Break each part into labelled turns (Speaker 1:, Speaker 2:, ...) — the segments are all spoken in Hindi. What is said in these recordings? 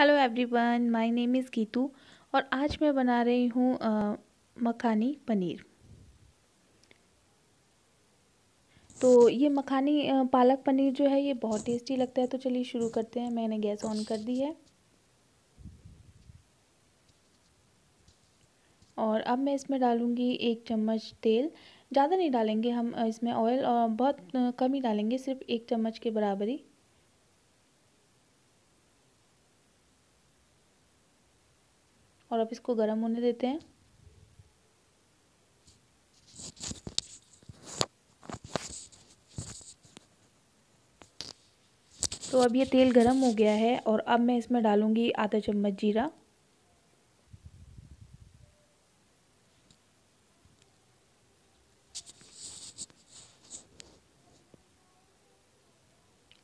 Speaker 1: hello everyone my name is Geetu और आज मैं बना रही हूँ मखानी पनीर तो ये मखानी पालक पनीर जो है ये बहुत टेस्टी लगता है तो चलिए शुरू करते हैं मैंने गैस ऑन कर दी है और अब मैं इसमें डालूँगी एक चम्मच तेल ज़्यादा नहीं डालेंगे हम इसमें ऑयल और बहुत कम ही डालेंगे सिर्फ एक चम्मच के बराबर ही और अब इसको गर्म होने देते हैं तो अब ये तेल गरम हो गया है और अब मैं इसमें डालूँगी आधा चम्मच जीरा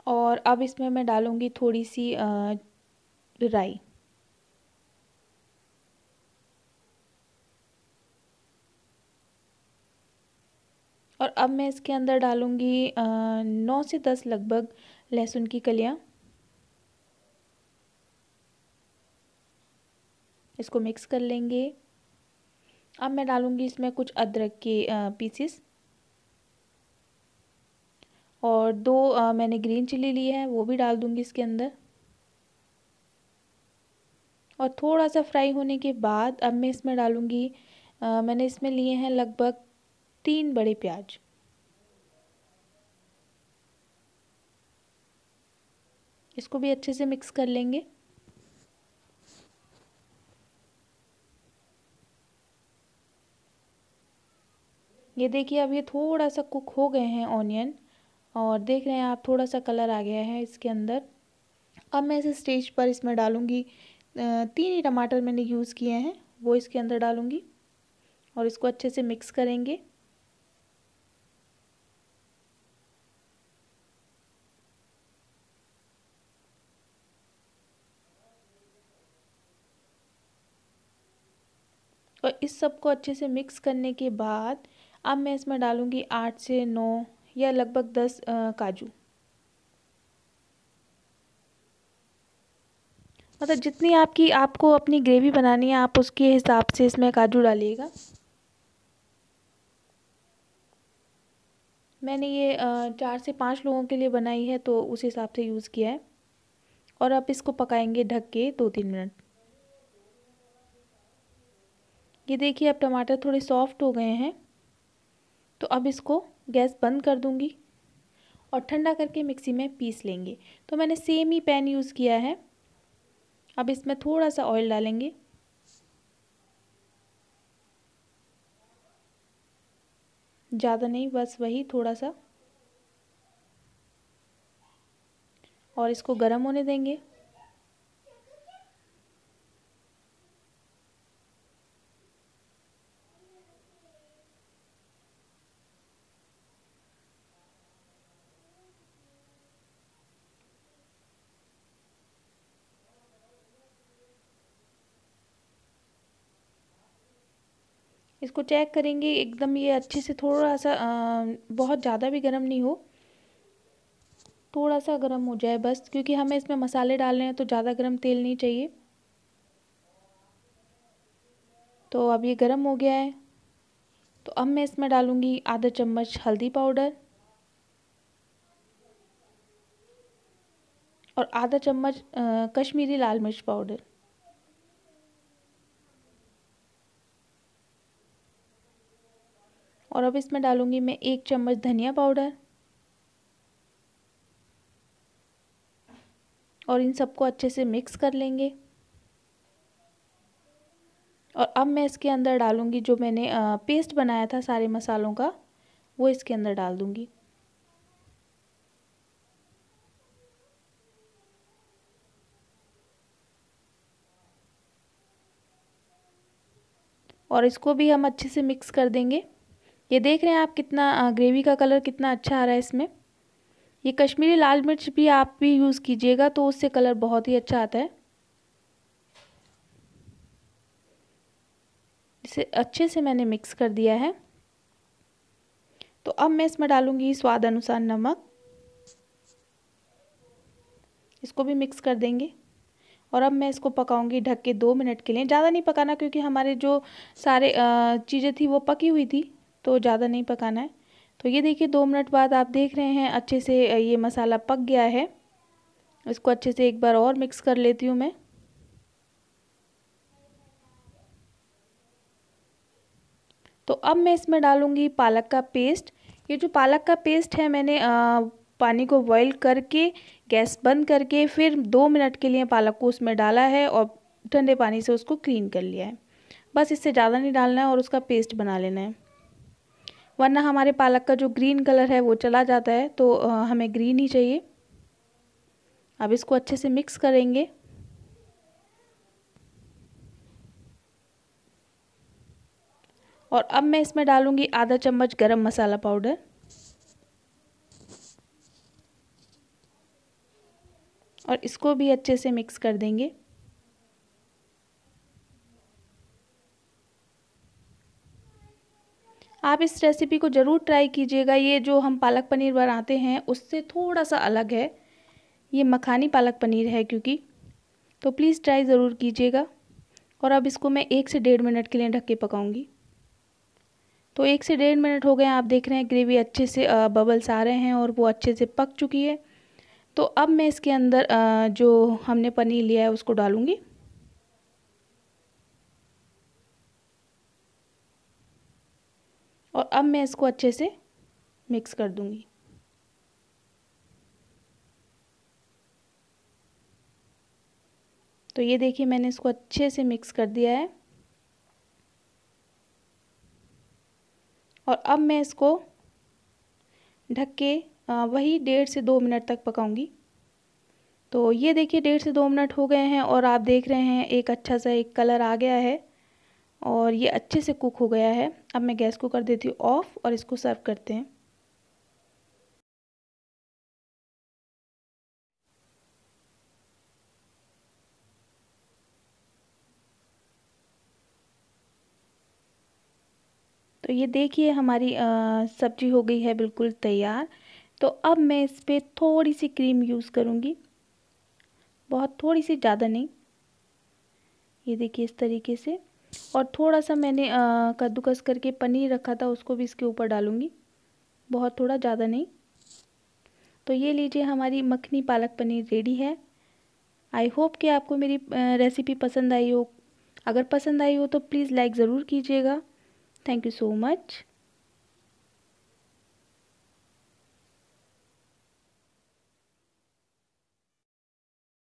Speaker 1: और अब इसमें मैं डालूँगी थोड़ी सी राई और अब मैं इसके अंदर डालूँगी नौ से दस लगभग लहसुन की कलियाँ इसको मिक्स कर लेंगे अब मैं डालूँगी इसमें कुछ अदरक के पीसेस और दो आ, मैंने ग्रीन चिली ली है वो भी डाल दूँगी इसके अंदर और थोड़ा सा फ्राई होने के बाद अब मैं इसमें डालूँगी मैंने इसमें लिए हैं लगभग तीन बड़े प्याज इसको भी अच्छे से मिक्स कर लेंगे ये देखिए अब ये थोड़ा सा कुक हो गए हैं ऑनियन और देख रहे हैं आप थोड़ा सा कलर आ गया है इसके अंदर अब मैं इसे स्टेज पर इसमें डालूँगी तीन ही टमाटर मैंने यूज़ किए हैं वो इसके अंदर डालूँगी और इसको अच्छे से मिक्स करेंगे और इस सब को अच्छे से मिक्स करने के बाद अब मैं इसमें डालूँगी आठ से नौ या लगभग दस काजू मतलब जितनी आपकी आपको अपनी ग्रेवी बनानी है आप उसके हिसाब से इसमें काजू डालिएगा मैंने ये चार से पाँच लोगों के लिए बनाई है तो उस हिसाब से यूज़ किया है और आप इसको पकाएंगे ढक के दो तीन मिनट ये देखिए अब टमाटर थोड़े सॉफ्ट हो गए हैं तो अब इसको गैस बंद कर दूँगी और ठंडा करके मिक्सी में पीस लेंगे तो मैंने सेम ही पैन यूज़ किया है अब इसमें थोड़ा सा ऑयल डालेंगे ज़्यादा नहीं बस वही थोड़ा सा और इसको गर्म होने देंगे इसको चेक करेंगे एकदम ये अच्छे से थोड़ा सा आ, बहुत ज़्यादा भी गर्म नहीं हो थोड़ा सा गर्म हो जाए बस क्योंकि हमें इसमें मसाले डालने हैं तो ज़्यादा गर्म तेल नहीं चाहिए तो अब ये गर्म हो गया है तो अब मैं इसमें डालूँगी आधा चम्मच हल्दी पाउडर और आधा चम्मच कश्मीरी लाल मिर्च पाउडर और अब इसमें डालूँगी मैं एक चम्मच धनिया पाउडर और इन सबको अच्छे से मिक्स कर लेंगे और अब मैं इसके अंदर डालूँगी जो मैंने पेस्ट बनाया था सारे मसालों का वो इसके अंदर डाल दूँगी और इसको भी हम अच्छे से मिक्स कर देंगे ये देख रहे हैं आप कितना ग्रेवी का कलर कितना अच्छा आ रहा है इसमें ये कश्मीरी लाल मिर्च भी आप भी यूज़ कीजिएगा तो उससे कलर बहुत ही अच्छा आता है इसे अच्छे से मैंने मिक्स कर दिया है तो अब मैं इसमें डालूँगी स्वाद अनुसार नमक इसको भी मिक्स कर देंगे और अब मैं इसको पकाऊंगी ढक के दो मिनट के लिए ज़्यादा नहीं पकाना क्योंकि हमारे जो सारे चीज़ें थी वो पकी हुई थी तो ज़्यादा नहीं पकाना है तो ये देखिए दो मिनट बाद आप देख रहे हैं अच्छे से ये मसाला पक गया है इसको अच्छे से एक बार और मिक्स कर लेती हूँ मैं तो अब मैं इसमें डालूँगी पालक का पेस्ट ये जो पालक का पेस्ट है मैंने आ, पानी को बॉईल करके गैस बंद करके फिर दो मिनट के लिए पालक को उसमें डाला है और ठंडे पानी से उसको क्लीन कर लिया है बस इससे ज़्यादा नहीं डालना है और उसका पेस्ट बना लेना है वरना हमारे पालक का जो ग्रीन कलर है वो चला जाता है तो हमें ग्रीन ही चाहिए अब इसको अच्छे से मिक्स करेंगे और अब मैं इसमें डालूंगी आधा चम्मच गरम मसाला पाउडर और इसको भी अच्छे से मिक्स कर देंगे आप इस रेसिपी को ज़रूर ट्राई कीजिएगा ये जो हम पालक पनीर बनाते हैं उससे थोड़ा सा अलग है ये मखानी पालक पनीर है क्योंकि तो प्लीज़ ट्राई ज़रूर कीजिएगा और अब इसको मैं एक से डेढ़ मिनट के लिए ढक के पकाऊंगी तो एक से डेढ़ मिनट हो गए आप देख रहे हैं ग्रेवी अच्छे से बबल्स आ रहे हैं और वो अच्छे से पक चुकी है तो अब मैं इसके अंदर जो हमने पनीर लिया है उसको डालूँगी और अब मैं इसको अच्छे से मिक्स कर दूंगी तो ये देखिए मैंने इसको अच्छे से मिक्स कर दिया है और अब मैं इसको ढक के वही डेढ़ से दो मिनट तक पकाऊंगी तो ये देखिए डेढ़ से दो मिनट हो गए हैं और आप देख रहे हैं एक अच्छा सा एक कलर आ गया है और ये अच्छे से कुक हो गया है अब मैं गैस को कर देती हूँ ऑफ़ और इसको सर्व करते हैं तो ये देखिए हमारी सब्ज़ी हो गई है बिल्कुल तैयार तो अब मैं इस पर थोड़ी सी क्रीम यूज़ करूँगी बहुत थोड़ी सी ज़्यादा नहीं ये देखिए इस तरीके से और थोड़ा सा मैंने कद्दूकस करके पनीर रखा था उसको भी इसके ऊपर डालूँगी बहुत थोड़ा ज़्यादा नहीं तो ये लीजिए हमारी मखनी पालक पनीर रेडी है आई होप कि आपको मेरी रेसिपी पसंद आई हो अगर पसंद आई हो तो प्लीज़ लाइक ज़रूर कीजिएगा थैंक यू सो मच